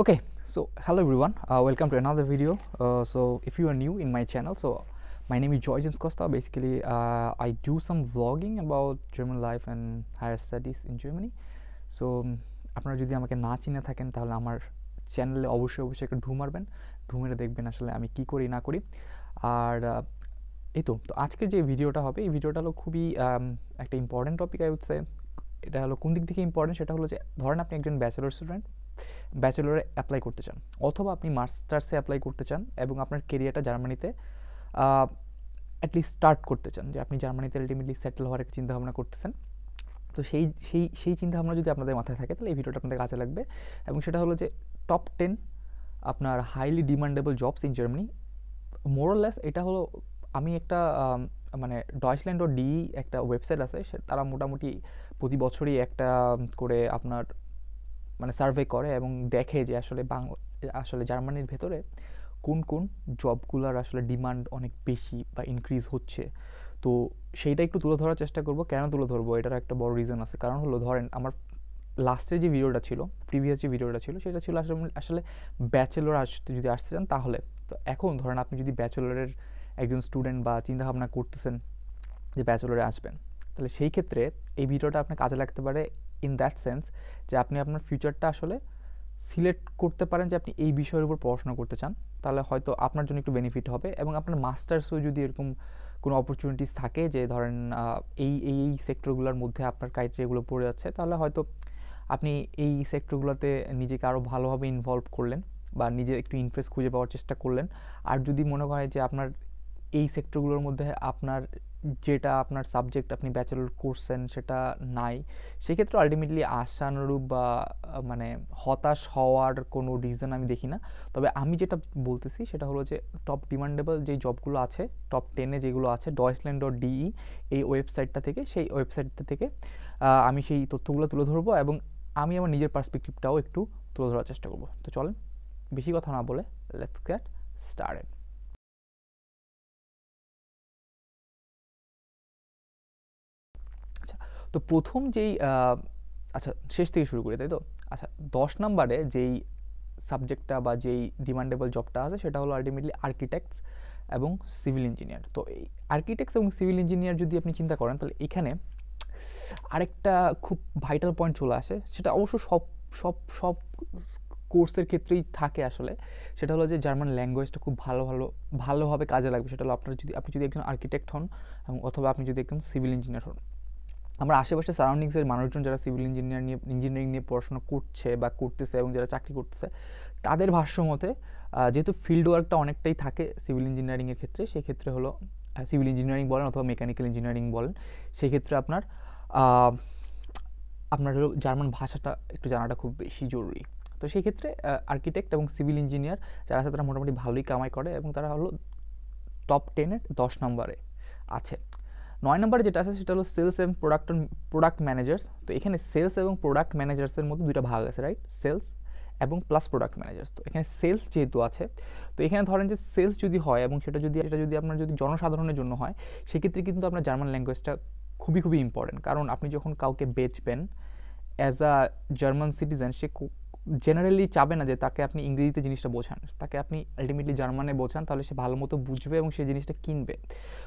okay so hello everyone uh, welcome to another video uh, so if you are new in my channel so my name is Joy James Costa basically uh, I do some vlogging about German life and higher studies in Germany so আপনারা যদি আমাকে না চিনে থাকেন তাহলে আমার চ্যানেলে অবশ্যই অবশ্যই একটা ঢু মারবেন ঢু মেরে দেখবেন আসলে আমি কি করি না করি আর এই তো তো আজকের যে ভিডিওটা হবে এই ভিডিওটা হলো খুবই একটা ইম্পর্টেন্ট টপিক আই উঠছে এটা হলো কোন দিক থেকে ইম্পর্টেন্ট সেটা হলো যে ধরেন আপনি একজন ব্যাচেলর স্টুডেন্ট ব্যাচেলরে অ্যাপ্লাই করতে চান অথবা আপনি মাস্টার্সে অ্যাপ্লাই করতে চান এবং আপনার কেরিয়ারটা জার্মানিতে অ্যাটলিস্ট স্টার্ট করতে চান যে আপনি জার্মানিতে আলটিমেটলি সেটেল হওয়ার একটা চিন্তাভাবনা করতেছেন তো সেই সেই সেই চিন্তাভাবনা যদি আপনাদের মাথায় থাকে তাহলে এই ভিডিওটা আপনাদের কাজে লাগবে এবং সেটা হলো যে টপ টেন আপনার highly demandable jobs in Germany more less এটা হলো আমি একটা মানে ডয়সল্যান্ড ও ডি একটা ওয়েবসাইট আছে তারা মোটামুটি প্রতি বছরই একটা করে আপনার মানে সার্ভে করে এবং দেখে যে আসলে বাংলা আসলে জার্মানির ভেতরে কোন কোন জবগুলোর আসলে ডিমান্ড অনেক বেশি বা ইনক্রিজ হচ্ছে তো সেইটা একটু তুলে ধরার চেষ্টা করব কেন তুলে ধরবো এটার একটা বড় রিজন আছে কারণ হলো ধরেন আমার লাস্টের যে ভিডিওটা ছিল প্রিভিয়াস যে ভিডিওটা ছিল সেটা ছিল আসলে আসলে ব্যাচেলর আসতে যদি আসতে চান তাহলে তো এখন ধরেন আপনি যদি ব্যাচেলরের একজন স্টুডেন্ট বা চিন্তাভাবনা করতেছেন যে ব্যাচেলরে আসবেন তাহলে সেই ক্ষেত্রে এই ভিডিওটা আপনার কাজে লাগতে পারে ইন দ্যাট সেন্স যে আপনি আপনার ফিউচারটা আসলে সিলেক্ট করতে পারেন যে আপনি এই বিষয়ের উপর পড়াশোনা করতে চান তাহলে হয়তো আপনার জন্য একটু বেনিফিট হবে এবং আপনার মাস্টার্সও যদি এরকম কোনো অপরচুনিটিস থাকে যে ধরেন এই এই এই সেক্টরগুলোর মধ্যে আপনার ক্রাইটেরিয়াগুলো পড়ে যাচ্ছে তাহলে হয়তো আপনি এই সেক্টরগুলোতে নিজেকে আরও ভালোভাবে ইনভলভ করলেন বা নিজের একটু ইন্টারেস্ট খুঁজে পাওয়ার চেষ্টা করলেন আর যদি মনে হয় যে আপনার এই সেক্টরগুলোর মধ্যে আপনার যেটা আপনার সাবজেক্ট আপনি ব্যাচেলর করছেন সেটা নাই সেক্ষেত্রে আলটিমেটলি আশানুরূপ বা মানে হতাশ হওয়ার কোনো রিজন আমি দেখি না তবে আমি যেটা বলতেছি সেটা হলো যে টপ ডিমান্ডেবল যে জবগুলো আছে টপ টেনে যেগুলো আছে ডয়েসল্যান্ড ডট ডিই এই ওয়েবসাইটটা থেকে সেই ওয়েবসাইটটা থেকে আমি সেই তথ্যগুলো তুলে ধরবো এবং আমি আমার নিজের পার্সপেক্টিভটাও একটু তুলে ধরার চেষ্টা করবো তো চলেন বেশি কথা না বলে লেটস গ্যাট স্টার্টেড তো প্রথম যেই আচ্ছা শেষ থেকে শুরু করি তাই তো আচ্ছা দশ নম্বরে যেই সাবজেক্টটা বা যেই ডিমান্ডেবল জবটা আছে সেটা হলো আলটিমেটলি আর্কিটেক্টস এবং সিভিল ইঞ্জিনিয়ার তো এই আর্কিটেক্টস এবং সিভিল ইঞ্জিনিয়ার যদি আপনি চিন্তা করেন তাহলে এখানে আরেকটা খুব ভাইটাল পয়েন্ট চলে আসে সেটা অবশ্য সব সব সব কোর্সের ক্ষেত্রেই থাকে আসলে সেটা হলো যে জার্মান ল্যাঙ্গুয়েজটা খুব ভালো ভালো ভালোভাবে কাজে লাগবে সেটা হলো আপনার যদি আপনি যদি একজন আর্কিটেক্ট হন অথবা আপনি যদি একজন সিভিল ইঞ্জিনিয়ার হন আমার আশেপাশে সারাউন্ডিংসের মানুষজন যারা সিভিল ইঞ্জিনিয়ার নিয়ে ইঞ্জিনিয়ারিং নিয়ে পড়াশোনা করছে বা করতেছে এবং যারা চাকরি করতেছে তাদের ভাষ্য যেহেতু ফিল্ড ওয়ার্কটা অনেকটাই থাকে সিভিল ইঞ্জিনিয়ারিংয়ের ক্ষেত্রে সেক্ষেত্রে হলো সিভিল ইঞ্জিনিয়ারিং বলেন অথবা মেকানিক্যাল ইঞ্জিনিয়ারিং বলেন সেক্ষেত্রে আপনার আপনার হলো জার্মান ভাষাটা একটু জানাটা খুব বেশি জরুরি তো সেক্ষেত্রে আর্কিটেক্ট এবং সিভিল ইঞ্জিনিয়ার যারা আছে তারা মোটামুটি ভালোই কামাই করে এবং তারা হলো টপ টেনের দশ নম্বরে আছে নয় নম্বরে যেটা আছে সেটা হলো সেলস এবং প্রোডাক্ট প্রোডাক্ট ম্যানেজার্স তো এখানে সেলস এবং প্রোডাক্ট ম্যানেজার্সের মধ্যে দুটা ভাগ আছে রাইট সেলস এবং প্লাস প্রোডাক্ট ম্যানেজার্স তো এখানে সেলস যেহেতু আছে তো এখানে ধরেন যে সেলস যদি হয় এবং সেটা যদি এটা যদি আপনার যদি জনসাধারণের জন্য হয় সেক্ষেত্রে কিন্তু আপনার জার্মান ল্যাঙ্গুয়েজটা খুবই খুবই ইম্পর্টেন্ট কারণ আপনি যখন কাউকে বেচবেন অ্যাজ আ জার্মান সিটিজেন সে জেনারেলি চাবে না যে তাকে আপনি ইংরেজিতে জিনিসটা বোঝান তাকে আপনি আলটিমেটলি জার্মানে বোঝান তাহলে সে ভালো মতো বুঝবে এবং সেই জিনিসটা কিনবে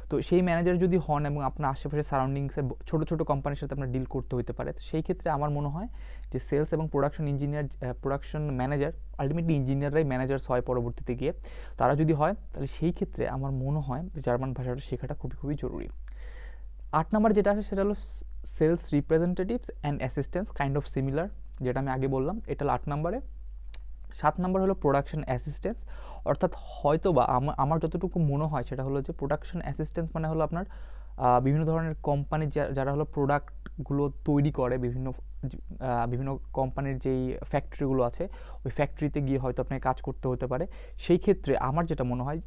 তো সেই ম্যানেজার যদি হন এবং আপনার আশেপাশে সারাউন্ডিংসে ছোটো ছোটো কোম্পানির সাথে আপনার ডিল করতে হতে পারে সেই ক্ষেত্রে আমার মনে হয় যে সেলস এবং production engineer production manager ultimately ইঞ্জিনিয়াররাই ম্যানেজার্স হয় পরবর্তীতে গিয়ে তারা যদি হয় তাহলে সেই ক্ষেত্রে আমার মনে হয় যে জার্মান ভাষাটা শেখাটা খুবই খুবই জরুরি আট নাম্বার যেটা আছে সেটা হলো sales representatives and assistance kind of similar যেটা আমি আগে বললাম এটা আট নম্বরে সাত নম্বর হলো প্রোডাকশন অ্যাসিস্ট্যান্স অর্থাৎ হয়তো বা আমার যতটুকু মনে হয় সেটা হলো যে প্রোডাকশন অ্যাসিস্ট্যান্স মানে হলো আপনার বিভিন্ন ধরনের কোম্পানি যারা হলো প্রোডাক্টগুলো তৈরি করে বিভিন্ন বিভিন্ন কোম্পানির যেই ফ্যাক্টরিগুলো আছে ওই ফ্যাক্টরিতে গিয়ে হয়তো আপনাকে কাজ করতে হতে পারে সেই ক্ষেত্রে আমার যেটা মনে হয়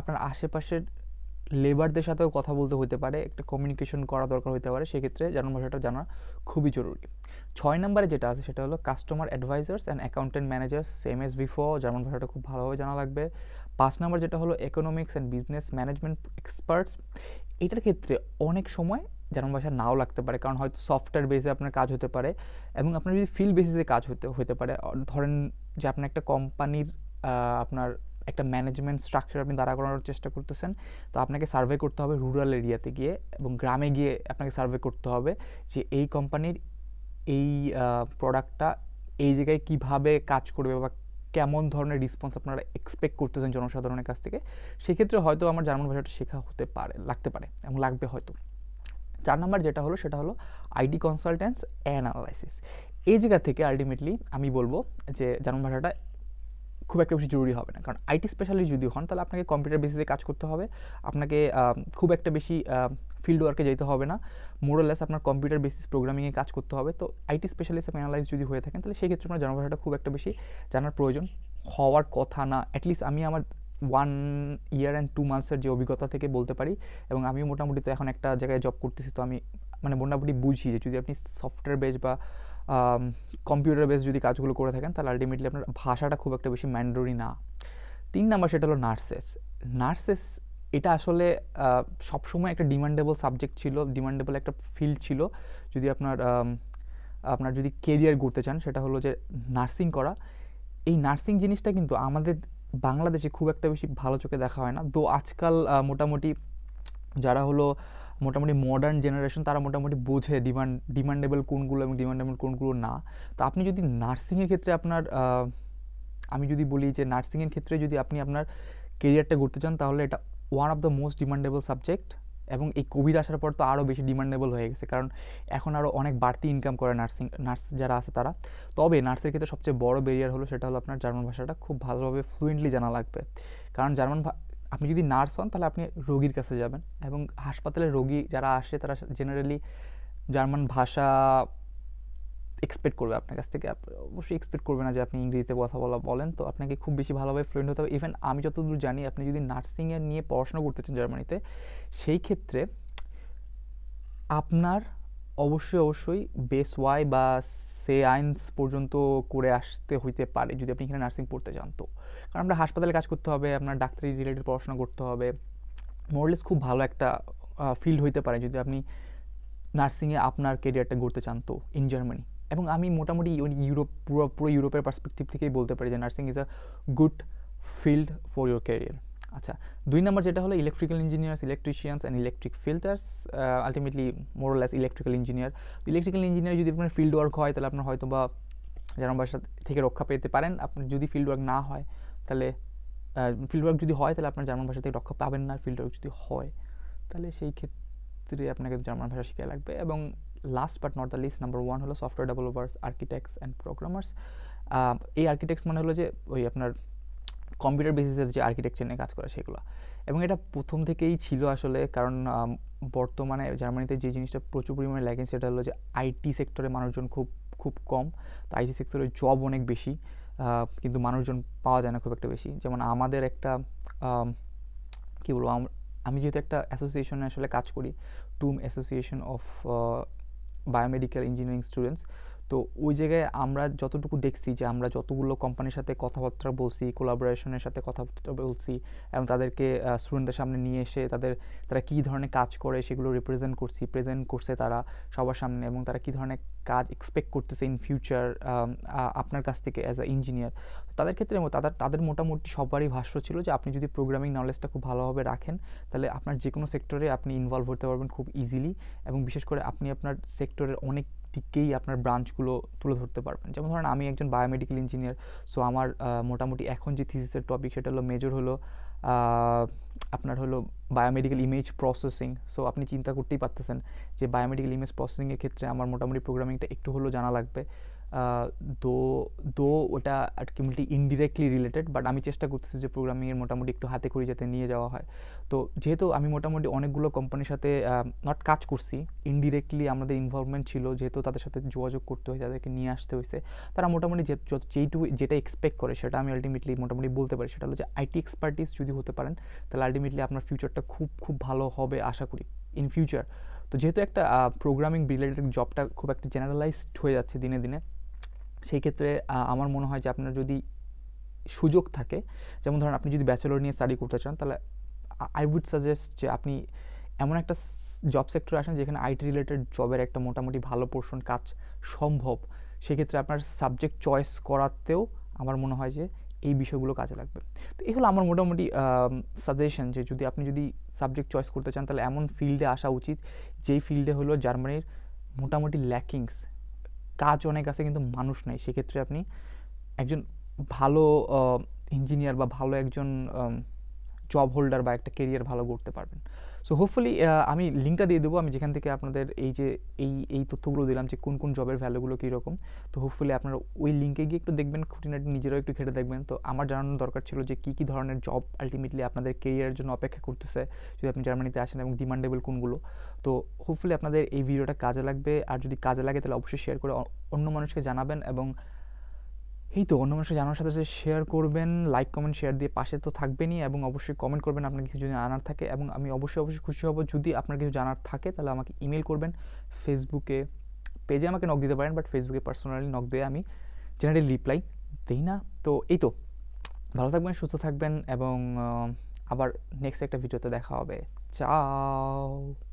আপনার আশেপাশের লেবারদের সাথেও কথা বলতে হতে পারে একটা কমিউনিকেশন করা দরকার হতে পারে সেক্ষেত্রে জার্মান ভাষাটা জানা খুবই জরুরি ছয় নম্বরে যেটা আছে সেটা হলো customer advisers and accountant manager same as before German ভাষাটা খুব ভালোভাবে জানা লাগবে পাঁচ নম্বর যেটা হলো economics and business management experts এটার ক্ষেত্রে অনেক সময় জার্মান ভাষা নাও লাগতে পারে কারণ হয়তো সফটওয়্যার বেসে আপনার কাজ হতে পারে এবং আপনার যদি ফিল্ড বেসিসে কাজ হতে হতে পারে ধরেন যে আপনার একটা কোম্পানির আপনার একটা ম্যানেজমেন্ট স্ট্রাকচার আপনি দাঁড়া করানোর চেষ্টা করতেছেন তো আপনাকে সার্ভে করতে হবে রুরাল এরিয়াতে গিয়ে এবং গ্রামে গিয়ে আপনাকে সার্ভে করতে হবে যে এই কোম্পানির এই প্রোডাক্টটা এই জায়গায় কিভাবে কাজ করবে বা কেমন ধরনের রেসপন্স আপনারা এক্সপেক্ট করতেছেন জনসাধারণের কাছ থেকে সেক্ষেত্রে হয়তো আমার জার্মান ভাষাটা শেখা হতে পারে লাগতে পারে এবং লাগবে হয়তো চার নাম্বার যেটা হলো সেটা হলো আইডি কনসালটেন্স অ্যানালাইসিস এই জায়গা থেকে আলটিমেটলি আমি বলবো যে জার্মান ভাষাটা খুব একটা বেশি জরুরি হবে না কারণ আইটি স্পেশালিস্ট যদি হন তাহলে আপনাকে কম্পিউটার বেসিসে কাজ করতে হবে আপনাকে খুব একটা বেশি ফিল্ড ওয়ার্কে যেতে হবে না মোরলেস আপনার কম্পিউটার বেসিস প্রোগ্রামিংয়ে কাজ করতে হবে তো আইটি স্পেশালিস্ট আপনি অ্যানালাইজ যদি হয়ে থাকেন তাহলে সেক্ষেত্রে আপনার জনভাষাটা খুব একটা বেশি জানার প্রয়োজন হওয়ার কথা না অ্যাটলিস্ট আমি আমার ওয়ান ইয়ার অ্যান্ড টু মান্থসের যে অভিজ্ঞতা থেকে বলতে পারি এবং আমিও মোটামুটি তো এখন একটা জায়গায় জব করতেছি তো আমি মানে মোটামুটি বুঝি যে যদি আপনি সফটওয়্যার বেস বা কম্পিউটার বেস যদি কাজগুলো করে থাকেন তাহলে আলটিমেটলি আপনার ভাষাটা খুব একটা বেশি ম্যান্ডোরি না তিন নাম্বার সেটা হলো নার্সেস নার্সেস এটা আসলে সবসময় একটা ডিমান্ডেবল সাবজেক্ট ছিল ডিমান্ডেবল একটা ফিল্ড ছিল যদি আপনার আপনার যদি কেরিয়ার গড়তে চান সেটা হলো যে নার্সিং করা এই নার্সিং জিনিসটা কিন্তু আমাদের বাংলাদেশে খুব একটা বেশি ভালো চোখে দেখা হয় না তো আজকাল মোটামুটি যারা হলো মোটামুটি মডার্ন জেনারেশন তারা মোটামুটি বোঝে ডিমান্ড ডিমান্ডেবল কোনগুলো এবং ডিমান্ডেবল কোনগুলো না তো আপনি যদি নার্সিংয়ের ক্ষেত্রে আপনার আমি যদি বলি যে নার্সিংয়ের ক্ষেত্রে যদি আপনি আপনার কেরিয়ারটা গড়তে চান তাহলে এটা one of the most demandable subject এবং এই কোভিড আসার পর তো আরও বেশি ডিমান্ডেবল হয়ে গেছে কারণ এখন আরও অনেক বাড়তি ইনকাম করে নার্সিং নার্স যারা আছে তারা তবে নার্সের ক্ষেত্রে সবচেয়ে বড় ব্যারিয়ার হলো সেটা হলো আপনার জার্মান ভাষাটা খুব ভালোভাবে ফ্লুয়েন্টলি জানা লাগবে কারণ জার্মান আপনি যদি নার্স হন তাহলে আপনি রোগীর কাছে যাবেন এবং হাসপাতালে রোগী যারা আসে তারা জেনারেলি জার্মান ভাষা এক্সপেক্ট করবে আপনার কাছ থেকে অবশ্যই এক্সপেক্ট করবে না যে আপনি ইংরেজিতে কথা বলা বলেন তো আপনাকে খুব বেশি ভালোভাবে ফ্লুয়েন্ট হতে হবে ইভেন আমি যতদূর জানি আপনি যদি নার্সিংয়ে নিয়ে পড়াশোনা করতে চান জার্মানিতে সেই ক্ষেত্রে আপনার অবশ্যই অবশ্যই বেস ওয়াই বা সে আইনস পর্যন্ত করে আসতে হইতে পারে যদি আপনি এখানে নার্সিং পড়তে চান তো কারণ আমরা হাসপাতালে কাজ করতে হবে আপনার ডাক্তারি রিলেটেড পড়াশোনা করতে হবে মোরলেস খুব ভালো একটা ফিল্ড হইতে পারে যদি আপনি নার্সিংয়ে আপনার কেরিয়ারটা গড়তে চান তো ইন জার্মানি এবং আমি মোটামুটি ইউরোপ পুরো পুরো ইউরোপের পার্সপেক্টিভ থেকেই বলতে পারি যে nursing is a good field for your career আচ্ছা দুই নম্বর যেটা হলো electrical engineers electricians and electric filters ultimately more less electrical engineer electrical engineer যদি আপনার ফিল্ড ওয়ার্ক হয় তাহলে আপনার হয়তো বা যেরকম বাসা থেকে রক্ষা পেতে পারেন আপনার যদি ফিল্ড ওয়ার্ক না হয় তাহলে ফিল্ড ওয়ার্ক যদি হয় তাহলে আপনার জার্মান ভাষা থেকে রক্ষা পাবেন না ফিল্ড ওয়ার্ক যদি হয় তাহলে সেই ক্ষেত্রে আপনাকে জার্মান ভাষা শিখে লাগবে এবং last but not the least number one হলো software developers architects and programmers এই আর্কিটেক্টস মানে হলো যে ওই আপনার কম্পিউটার বেসিসের যে আর্কিটেকচার নিয়ে কাজ করা সেগুলো এবং এটা প্রথম থেকেই ছিল আসলে কারণ বর্তমানে জার্মানিতে যে জিনিসটা প্রচুর পরিমাণে লাগে সেটা হলো যে আইটি সেক্টরে মানুষজন খুব খুব কম তো আইটি সেক্টরে জব অনেক বেশি কিন্তু মানুষজন পাওয়া যায় না খুব একটা বেশি যেমন আমাদের একটা কী বলবো আমি যেহেতু একটা অ্যাসোসিয়েশনে আসলে কাজ করি TUM association of biomedical engineering students তো ওই জায়গায় আমরা যতটুকু দেখছি যে আমরা যতগুলো কোম্পানির সাথে কথাবার্তা বলছি কোলাবোরেশনের সাথে কথাবার্তা বলছি এবং তাদেরকে স্টুডেন্টদের সামনে নিয়ে এসে তাদের তারা কী ধরনের কাজ করে সেগুলো রিপ্রেজেন্ট করছি প্রেজেন্ট করছে তারা সবার সামনে এবং তারা কী ধরনের কাজ এক্সপেক্ট করতেছে ইন ফিউচার আপনার কাছ থেকে অ্যাজ আ ইঞ্জিনিয়ার তাদের ক্ষেত্রে তাদের তাদের মোটামুটি সবারই ভাষ্য ছিল যে আপনি যদি প্রোগ্রামিং নলেজটা খুব ভালোভাবে রাখেন তাহলে আপনার যে কোনো সেক্টরে আপনি ইনভলভ হতে পারবেন খুব ইজিলি এবং বিশেষ করে আপনি আপনার সেক্টরের অনেক দিকেই আপনার ব্রাঞ্চগুলো তুলে ধরতে পারবেন যেমন ধরেন আমি একজন বায়োমেডিক্যাল ইঞ্জিনিয়ার সো আমার মোটামুটি এখন যে থিসিসের টপিক সেটা হলো মেজর হলো আপনার হলো বায়োমেডিক্যাল ইমেজ প্রসেসিং সো আপনি চিন্তা করতেই পারতেছেন যে বায়োমেডিক্যাল ইমেজ প্রসেসিংয়ের ক্ষেত্রে আমার মোটামুটি প্রোগ্রামিংটা একটু হলেও জানা লাগবে দো দো ওটা আলটিমেটলি ইনডিরেক্টলি রিলেটেড বাট আমি চেষ্টা করতেছি যে প্রোগ্রামিংয়ের মোটামুটি একটু হাতে করি যাতে নিয়ে যাওয়া হয় তো যেহেতু আমি মোটামুটি অনেকগুলো কোম্পানির সাথে নট কাজ করছি ইনডিরেক্টলি আমাদের ইনভলভমেন্ট ছিল যেহেতু তাদের সাথে যোগাযোগ করতে হয়েছে তাদেরকে নিয়ে আসতে হয়েছে তারা মোটামুটি যে যেইটুকু যেটা এক্সপেক্ট করে সেটা আমি আলটিমেটলি মোটামুটি বলতে পারি সেটা হলো যে আইটি এক্সপার্টিস যদি হতে পারেন তাহলে আলটিমেটলি আপনার ফিউচারটা খুব খুব ভালো হবে আশা করি ইন ফিউচার তো যেহেতু একটা প্রোগ্রামিং রিলেটেড জবটা খুব একটা জেনারেলাইজড হয়ে যাচ্ছে দিনে দিনে সেই ক্ষেত্রে আমার মনে হয় যে আপনার যদি সুযোগ থাকে যেমন ধরুন আপনি যদি ব্যাচেলর নিয়ে স্টাডি করতে চান তাহলে আই উড সাজেস্ট যে আপনি এমন একটা জব সেক্টরে আসেন যেখানে আইটি রিলেটেড জবের একটা মোটামুটি ভালো পোর্শন কাজ সম্ভব সেক্ষেত্রে আপনার সাবজেক্ট চয়েস করাতেও আমার মনে হয় যে এই বিষয়গুলো কাজে লাগবে তো এই হলো আমার মোটামুটি সাজেশন যে যদি আপনি যদি সাবজেক্ট চয়েস করতে চান তাহলে এমন ফিল্ডে আসা উচিত যেই ফিল্ডে হলো জার্মানির মোটামুটি ল্যাকিংস কাজ অনেক আছে কিন্তু মানুষ নাই সেক্ষেত্রে আপনি একজন ভালো ইঞ্জিনিয়ার বা ভালো একজন জব হোল্ডার বা একটা কেরিয়ার ভালো গড়তে পারবেন সো হোপফুলি আমি লিঙ্কটা দিয়ে দেবো আমি যেখান থেকে আপনাদের এই যে এই এই তথ্যগুলো দিলাম যে কোন কোন জবের ভ্যালুগুলো কীরকম তো হোপফুলি আপনারা ওই লিঙ্কে গিয়ে একটু দেখবেন খুঁটিনাটি নিজেরাও একটু ঘেটে দেখবেন তো আমার জানানোর দরকার ছিল যে কী কী ধরনের জব আলটিমেটলি আপনাদের কেরিয়ারের জন্য অপেক্ষা করতেছে যদি আপনি জার্মানিতে আসেন এবং ডিমান্ডেবল কোনগুলো তো হোপফুলি আপনাদের এই ভিডিওটা কাজে লাগবে আর যদি কাজে লাগে তাহলে অবশ্যই শেয়ার করে অন্য মানুষকে জানাবেন এবং এই তো অন্য মানুষকে জানার সাথে সাথে শেয়ার করবেন লাইক কমেন্ট শেয়ার দিয়ে পাশে তো থাকবেনই এবং অবশ্যই কমেন্ট করবেন আপনার কিছু যদি আনার থাকে এবং আমি অবশ্যই অবশ্যই খুশি হব যদি আপনার কিছু জানার থাকে তাহলে আমাকে ইমেল করবেন ফেসবুকে পেজে আমাকে নক দিতে পারেন বাট ফেসবুকে পার্সোনালি নক দিয়ে আমি জেনারেলি রিপ্লাই দিই না তো এই তো ভালো থাকবেন সুস্থ থাকবেন এবং আবার নেক্সট একটা ভিডিওতে দেখা হবে চাও